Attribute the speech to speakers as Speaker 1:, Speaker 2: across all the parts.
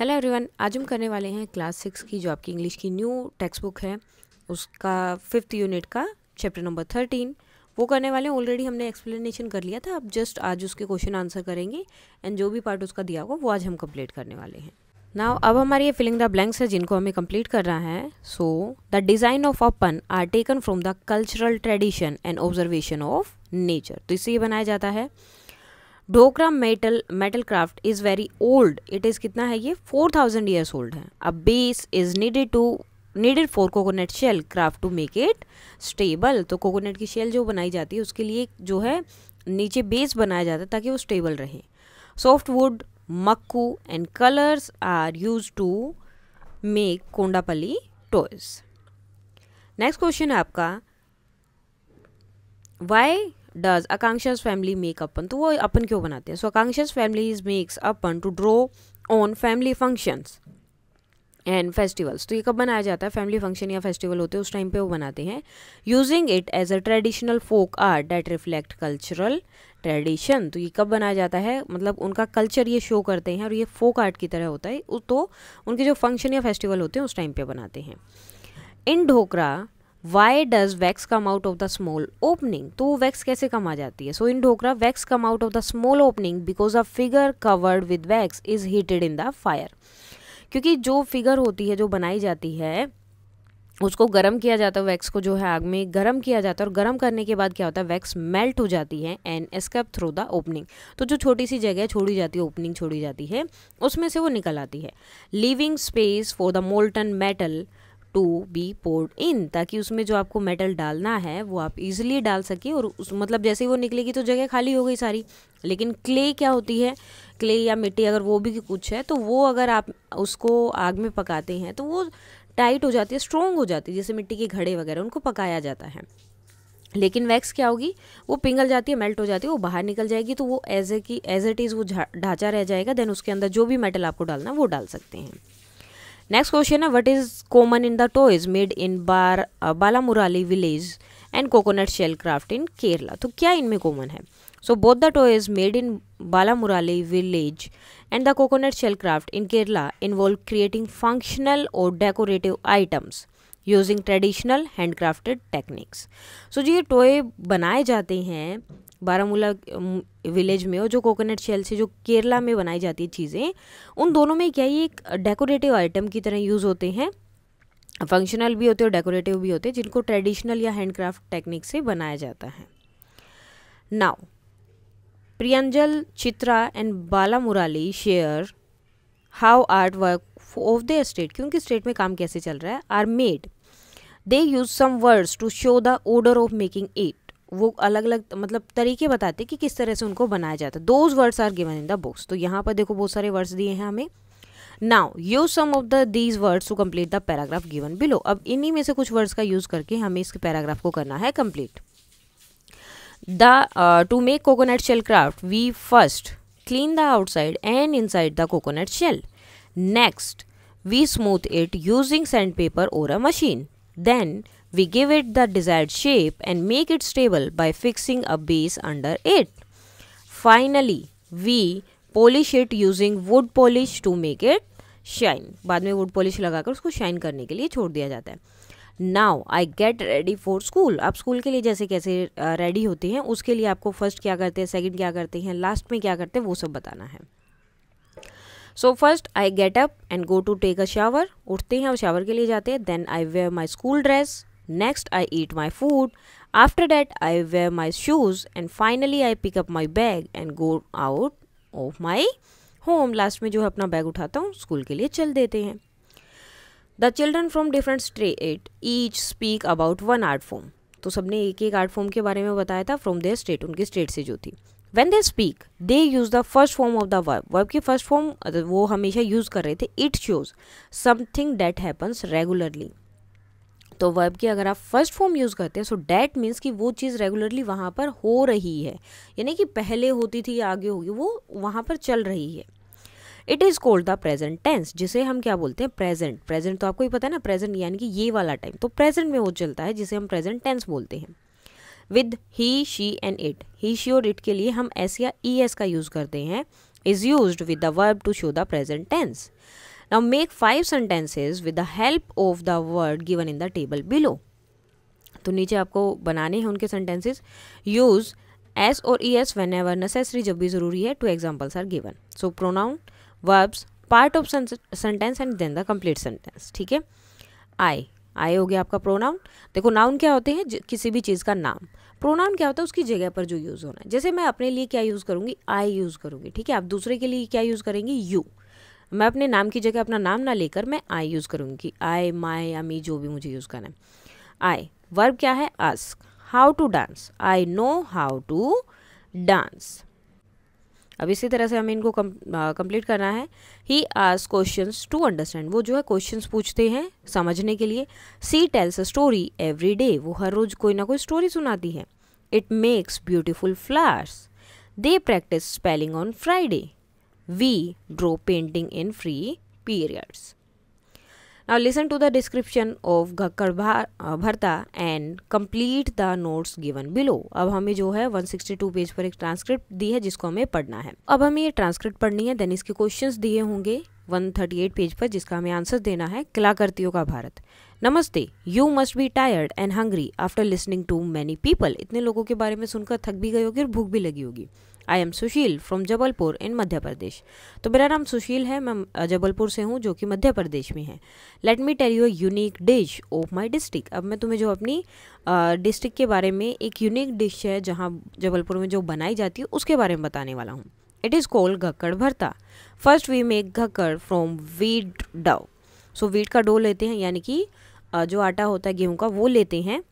Speaker 1: Hello everyone आज हम करने वाले हैं क्लास सिक्स की जो आपकी इंग्लिश की न्यू टेक्स्ट बुक है उसका फिफ्थ यूनिट का चैप्टर नंबर थर्टीन वो करने वाले हैं ऑलरेडी हमने एक्सप्लेनेशन कर लिया था अब जस्ट आज उसके क्वेश्चन आंसर करेंगे एंड जो भी पार्ट उसका दिया होगा वो आज हम कंप्लीट करने वाले हैं नाउ अब हमारे ये फिलिंग द ब्लैंक्स है जिनको हमें कंप्लीट करना है so the design of a pun are taken from the cultural tradition and observation of nature तो इससे ये बनाया जाता है Dokra metal metal craft is very old it is कितना है ये फोर थाउजेंड ईयर्स ओल्ड है a base is needed to needed for coconut shell craft to make it stable तो कोकोनट की शेल जो बनाई जाती है उसके लिए जो है नीचे बेस बनाया जाता है ताकि वो स्टेबल रहे सॉफ्ट वुड मक्कू and colours are use to make Kondapalli toys next question है आपका why does Akanksha's family make Aipan तो वो अपन क्यों बनाते हैं so Akanksha's family is makes Aipan to draw on family functions and festivals तो ये कब बनाया जाता है फैमिली फंक्शन या फेस्टिवल होते हैं उस टाइम पे वो बनाते हैं using it as a traditional folk art that reflect cultural tradition तो ये कब बनाया जाता है मतलब उनका कल्चर ये शो करते हैं और ये फोक आर्ट की तरह होता है तो उनके जो फंक्शन या फेस्टिवल होते हैं उस टाइम पे बनाते हैं in Dhokra why does wax come out of the small opening तो वैक्स कैसे कम आ जाती है so in Dhokra wax come out of the small opening because a figure covered with wax is heated in the fire क्योंकि जो figure होती है जो बनाई जाती है उसको गर्म किया जाता है वैक्स को जो है आग में गर्म किया जाता है और गर्म करने के बाद क्या होता है वैक्स मेल्ट हो जाती है and escape through the opening तो जो छोटी सी जगह छोड़ी जाती है ओपनिंग छोड़ी जाती है उसमें से वो निकल आती है leaving space for the molten metal to be poured in ताकि उसमें जो आपको मेटल डालना है वो आप इजीली डाल सकें और उस मतलब जैसे ही वो निकलेगी तो जगह खाली हो गई सारी लेकिन क्ले क्या होती है क्ले या मिट्टी अगर वो भी कुछ है तो वो अगर आप उसको आग में पकाते हैं तो वो टाइट हो जाती है स्ट्रोंग हो जाती है जैसे मिट्टी के घड़े वगैरह उनको पकाया जाता है लेकिन वैक्स क्या होगी वो पिघल जाती है मेल्ट हो जाती है वो बाहर निकल जाएगी तो वो एज ए की एज इट इज़ वो ढांचा रह जाएगा देन उसके अंदर जो भी मेटल आपको डालना है वो डाल सकते हैं नेक्स्ट क्वेश्चन है what is common in the toys made in bar Balamurali village and coconut shell craft in Kerala तो क्या इनमें कॉमन है so both the toys made in Balamurali village and the coconut shell craft in Kerala involve creating functional और decorative items using traditional handcrafted techniques so जो ये toy बनाए जाते हैं बारामूला विलेज में और जो कोकोनट शेल से जो केरला में बनाई जाती है चीज़ें उन दोनों में क्या ये एक डेकोरेटिव आइटम की तरह यूज़ होते हैं फंक्शनल भी होते और डेकोरेटिव भी होते हैं जिनको ट्रेडिशनल या हैंडक्राफ्ट टेक्निक से बनाया जाता है now Priyanjal Chitra and Balamurali share how art work of the state क्योंकि स्टेट में काम कैसे चल रहा है are made they use some words to show the order of making it वो अलग अलग मतलब तरीके बताते कि किस तरह से उनको बनाया जाता है those words are given in the books तो यहाँ पर देखो बहुत सारे वर्ड्स दिए हैं हमें now use some of the these words to complete the paragraph given below अब इन्हीं में से कुछ वर्ड्स का यूज़ करके हमें इस पैराग्राफ को करना है complete the to make coconut shell craft we first clean the outside and inside the coconut shell next we smooth it using sandpaper और a machine then We give it the desired shape and make it stable by fixing a base under it. Finally, we polish it using wood polish to make it shine बाद में would polish लगाकर उसको shine करने के लिए छोड़ दिया जाता है now I get ready for school आप स्कूल के लिए जैसे कैसे रेडी होते हैं उसके लिए आपको फर्स्ट क्या करते हैं सेकंड क्या करते हैं लास्ट में क्या करते हैं वो सब बताना है so first I get up and go to take a shower उठते हैं और शावर के लिए जाते हैं then I wear my school dress Next, I eat my food. After that, I wear my shoes. And finally, I pick up my bag and go out of my home last में जो है अपना bag उठाता हूँ school के लिए चल देते हैं the children from different state each speak about one art form तो सबने एक एक आर्ट फॉर्म के बारे में बताया था फ्रॉम देयर स्टेट उनके स्टेट से जो थी when they speak they use the first form of the verb verb की फर्स्ट फॉर्म वो हमेशा यूज़ कर रहे थे it shows something that happens regularly तो वर्ब की अगर आप फर्स्ट फॉर्म यूज़ करते हैं सो डैट मीन्स कि वो चीज़ रेगुलरली वहाँ पर हो रही है यानी कि पहले होती थी या आगे होगी वो वहाँ पर चल रही है it is called the present tense जिसे हम क्या बोलते हैं प्रेजेंट प्रेजेंट तो आपको ही पता है ना प्रेजेंट यानी कि ये वाला टाइम तो प्रेजेंट में वो चलता है जिसे हम प्रेजेंट टेंस बोलते हैं with he she and it he she और इट के लिए हम एस या ई एस का यूज़ करते हैं is used with the verb to show the present tense Now make five sentences with the help of the word given in the table below. तो नीचे आपको बनाने हैं उनके sentences. यूज़ एस और E S whenever necessary जब भी ज़रूरी है two examples are given so pronoun verbs part of sentence and then the complete sentence ठीक है आई आई हो गया आपका प्रोनाउन देखो नाउन क्या होते हैं किसी भी चीज़ का नाम प्रोनाउन क्या होता है उसकी जगह पर जो यूज़ होना है जैसे मैं अपने लिए क्या यूज़ करूँगी आई यूज़ करूँगी ठीक है आप दूसरे के लिए क्या यूज़ करेंगी यू मैं अपने नाम की जगह अपना नाम ना लेकर मैं आई यूज़ करूँगी आई माई या मी जो भी मुझे यूज़ करना है आई वर्ब क्या है ask how to dance I know how to dance अब इसी तरह से हमें इनको कंप्लीट करना है ही आज क्वेश्चन टू अंडरस्टैंड वो जो है क्वेश्चन पूछते हैं समझने के लिए she tells a story every day वो हर रोज कोई ना कोई स्टोरी सुनाती है it makes beautiful flowers they practice spelling on Friday we draw painting in free periods. Now listen to the description of Ghakkar Bharta and complete the notes given below. ab hame jo hai 162 page par ek transcript di hai jisko hame padhna hai ab hame ye transcript padhni hai then iske questions diye honge 138 page पर जिसका हमें answer देना है कलाकृतियों का भारत नमस्ते you must be tired and hungry after listening to many people इतने लोगों के बारे में सुनकर थक भी गई होगी और भूख भी लगी होगी I am Sushil from Jabalpur in Madhya Pradesh तो मेरा नाम सुशील है मैं जबलपुर से हूँ जो कि मध्य प्रदेश में है let me tell you unique dish of my district अब मैं तुम्हें जो अपनी डिस्ट्रिक्ट के बारे में एक यूनिक डिश है जहाँ जबलपुर में जो बनाई जाती है उसके बारे में बताने वाला हूँ it is called ghakkad bharta first we make ghakkad from wheat dough so wheat का डो लेते हैं यानी कि जो आटा होता है गेहूँ का वो लेते हैं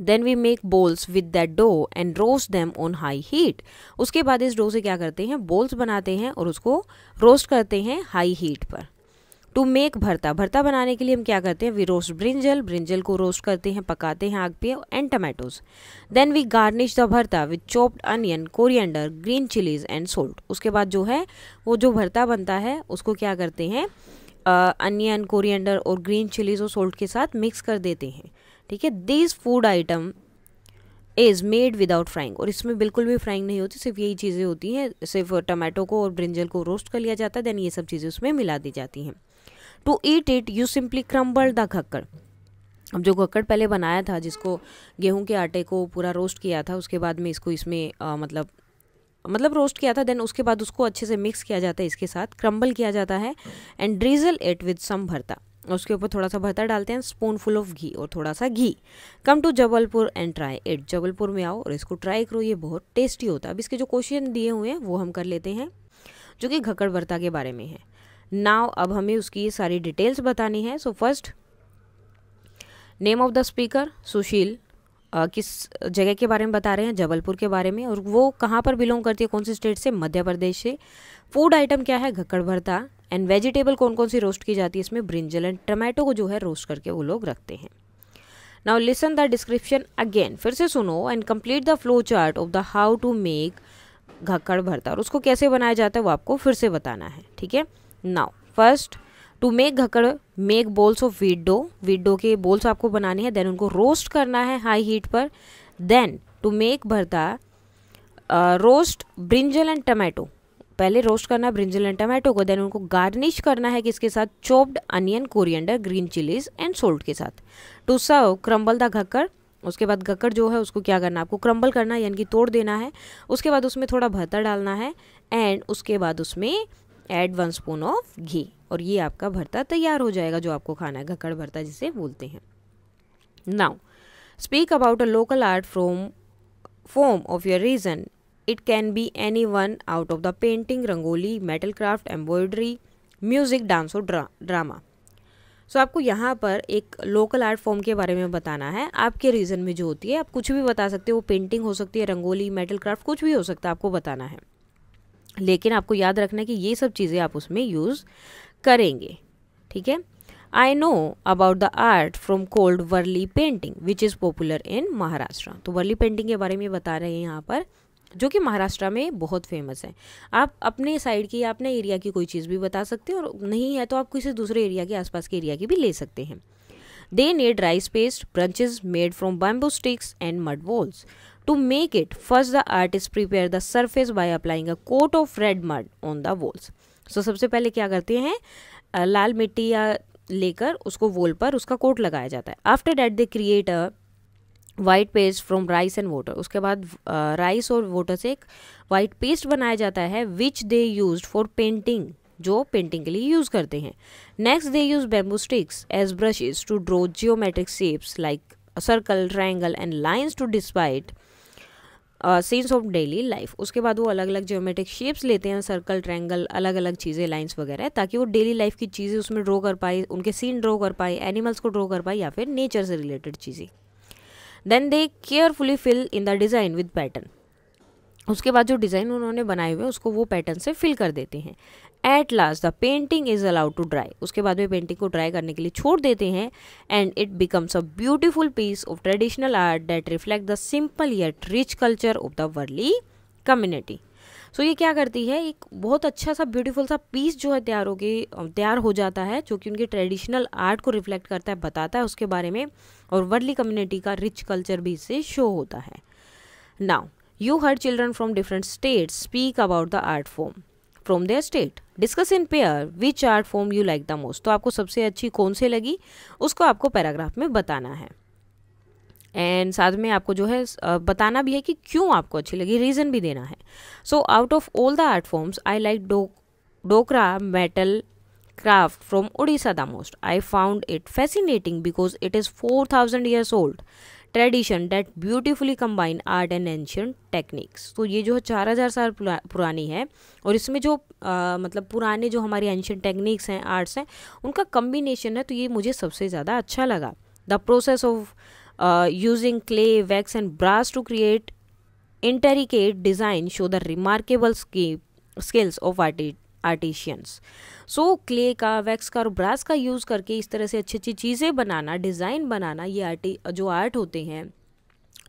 Speaker 1: then we make balls with that dough and roast them on high heat उसके बाद इस डो से क्या करते हैं बोल्स बनाते हैं और उसको रोस्ट करते हैं हाई हीट पर टू मेक भरता भरता बनाने के लिए हम क्या करते हैं वी रोस्ट ब्रिंजल ब्रिंजल को रोस्ट करते हैं पकाते हैं आग पे and tomatoes then we garnish the bharta with chopped onion coriander green chillies and salt उसके बाद जो है वो जो भरता बनता है उसको क्या करते हैं अनियन कोरिएंडर और ग्रीन चिलीज और सोल्ट के साथ मिक्स कर देते हैं ठीक है this food item is made without frying और इसमें बिल्कुल भी फ्राइंग नहीं होती सिर्फ यही चीज़ें होती हैं सिर्फ टमाटो को और ब्रिंजल को रोस्ट कर लिया जाता है देन ये सब चीज़ें उसमें मिला दी जाती हैं to eat it you simply crumble the ghakkad अब जो घक्कड़ पहले बनाया था जिसको गेहूं के आटे को पूरा रोस्ट किया था उसके बाद में इसको इसमें आ, मतलब मतलब रोस्ट किया था देन उसके बाद उसको अच्छे से मिक्स किया जाता है इसके साथ क्रम्बल किया जाता है and drizzle it with some bharta उसके ऊपर थोड़ा सा भरता डालते हैं स्पून फुल ऑफ घी और थोड़ा सा घी come to Jabalpur and try it Jabalpur में आओ और इसको ट्राई करो ये बहुत टेस्टी होता है अब इसके जो क्वेश्चन दिए हुए हैं वो हम कर लेते हैं जो कि घकड़ भरता के बारे में है नाव अब हमें उसकी ये सारी डिटेल्स बतानी है so first name of the speaker Sushil किस जगह के बारे में बता रहे हैं जबलपुर के बारे में और वो कहाँ पर बिलोंग करती है कौन से स्टेट से मध्य प्रदेश से फूड आइटम क्या है घक्कड़ भरता एंड वेजिटेबल कौन कौन सी रोस्ट की जाती है इसमें ब्रिंजल एंड टमाटो को जो है रोस्ट करके वो लोग रखते हैं now listen the description again फिर से सुनो and complete the flow chart of the how to make ghakkad bharta और उसको कैसे बनाया जाता है वो आपको फिर से बताना है ठीक है now first to make ghakkad make balls of dough dough के बोल्स आपको बनाने हैं देन उनको रोस्ट करना है हाई हीट पर then to make bharta roast brinjal and tomato पहले रोस्ट करना ब्रिंजल एंड टमाटो को देन उनको गार्निश करना है किसके साथ chopped onion coriander green chillies and salt के साथ to serve crumble the ghakkad उसके बाद घक्कर जो है उसको क्या करना है आपको क्रम्बल करना है यानी कि तोड़ देना है उसके बाद उसमें थोड़ा भरता डालना है एंड उसके बाद उसमें add one spoon of ghee और ये आपका भरता तैयार हो जाएगा जो आपको खाना है घकड़ भरता जिसे बोलते हैं now speak about a local art from form of your region it can be any one out of the painting rangoli metal craft embroidery music dance और ड्रा ड्रामा सो आपको यहाँ पर एक लोकल आर्ट फॉर्म के बारे में बताना है आपके रीजन में जो होती है आप कुछ भी बता सकते हो पेंटिंग हो सकती है रंगोली मेटल क्राफ्ट कुछ भी हो सकता है आपको बताना है लेकिन आपको याद रखना है कि ये सब चीज़ें आप उसमें यूज़ करेंगे ठीक है I know about the art from called Warli painting which is popular in Maharashtra तो वर्ली पेंटिंग के बारे में बता रहे हैं यहाँ पर जो कि महाराष्ट्र में बहुत फेमस है आप अपने साइड की या अपने एरिया की कोई चीज़ भी बता सकते हैं और नहीं है तो आप किसी दूसरे एरिया के आसपास के एरिया की भी ले सकते हैं They need rice paste, branches made from bamboo sticks and mud walls. To make it, first the artist prepare the surface by applying a coat of red mud on the walls. So sabse pehle kya karte hain lal mitti ya lekar usko wall par uska coat lagaya jata hai after that they create a white paste from rice and water उसके बाद rice और water से एक white paste बनाया जाता है which they use for painting जो painting के लिए यूज़ करते हैं next they use bamboo sticks as brushes to draw geometric shapes like circle triangle and lines to depict scenes of daily life उसके बाद वो अलग अलग जियोमेट्रिक शेप्स लेते हैं सर्कल ट्रैंगल अलग अलग चीज़ें लाइन्स वगैरह ताकि वो डेली लाइफ की चीज़ें उसमें ड्रॉ कर पाए उनके सीन ड्रॉ कर पाए एनिमल्स को ड्रॉ कर पाए या फिर नेचर से रिलेटेड चीज़ें then they carefully fill in the design with pattern उसके बाद जो डिज़ाइन उन्होंने बनाए हुए हैं उसको वो पैटर्न से फिल कर देते हैं at last the painting is allowed to dry उसके बाद वे पेंटिंग को ड्राई करने के लिए छोड़ देते हैं and it becomes a beautiful piece of traditional art that reflect the simple yet rich culture of the Warli community so ये क्या करती है एक बहुत अच्छा सा ब्यूटीफुल सा पीस जो है तैयार होगी तैयार हो जाता है जो कि उनके ट्रेडिशनल आर्ट को रिफ्लेक्ट करता है बताता है उसके बारे में और वर्ली कम्युनिटी का रिच कल्चर भी इससे शो होता है now you hear children from different state speak about the art form from their state discuss in pair which art form you like the most तो आपको सबसे अच्छी कौन से लगी उसको आपको पैराग्राफ में बताना है एंड साथ में आपको जो है बताना भी है कि क्यों आपको अच्छी लगी रीज़न भी देना है so out of all the art forms I like Dokra metal craft from Orissa the most I found it fascinating because it is four thousand years old tradition that beautifully combine art and ancient techniques तो ये जो है चार हज़ार साल पुरानी है और इसमें जो आ, मतलब पुराने जो हमारी एंशियंट टेक्निक्स हैं आर्ट्स हैं उनका कम्बिनेशन है तो ये मुझे सबसे ज़्यादा अच्छा लगा the process of using clay wax and brass to create intricate design show the remarkable skills of artist artisans so clay का वैक्स का और ब्रास का यूज़ करके इस तरह से अच्छी अच्छी चीज़ें बनाना डिज़ाइन बनाना ये आर्टी जो आर्ट होते हैं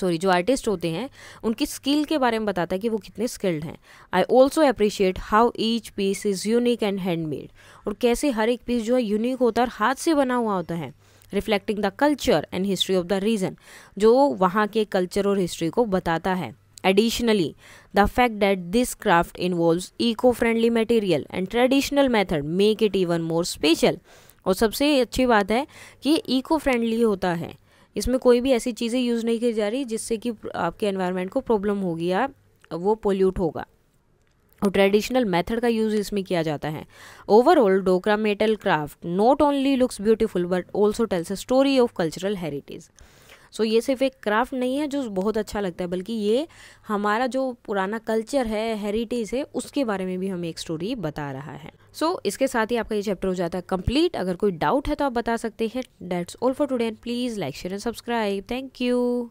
Speaker 1: सॉरी जो आर्टिस्ट होते हैं उनकी स्किल के बारे में बताता है कि वो कितने स्किल्ड हैं I also appreciate how each piece is unique and handmade और कैसे हर एक पीस जो है यूनिक होता है और हाथ से बना हुआ होता है reflecting the culture and history of the region जो वहाँ के कल्चर और हिस्ट्री को बताता है Additionally, the fact that this craft involves eco-friendly material and traditional method make it even more special. और सबसे अच्छी बात है कि इको फ्रेंडली होता है इसमें कोई भी ऐसी चीज़ें यूज़ नहीं की जा रही जिससे कि आपके एनवायरनमेंट को प्रॉब्लम होगी या वो पोल्यूट होगा और ट्रेडिशनल मेथड का यूज़ इसमें किया जाता है overall Dokra metal craft not only looks beautiful but also tells a story of cultural heritage so ये सिर्फ एक क्राफ्ट नहीं है जो बहुत अच्छा लगता है बल्कि ये हमारा जो पुराना कल्चर है हेरिटेज है उसके बारे में भी हमें एक स्टोरी बता रहा है सो so, इसके साथ ही आपका ये चैप्टर हो जाता है कंप्लीट अगर कोई डाउट है तो आप बता सकते हैं that's all for today please like share and subscribe thank you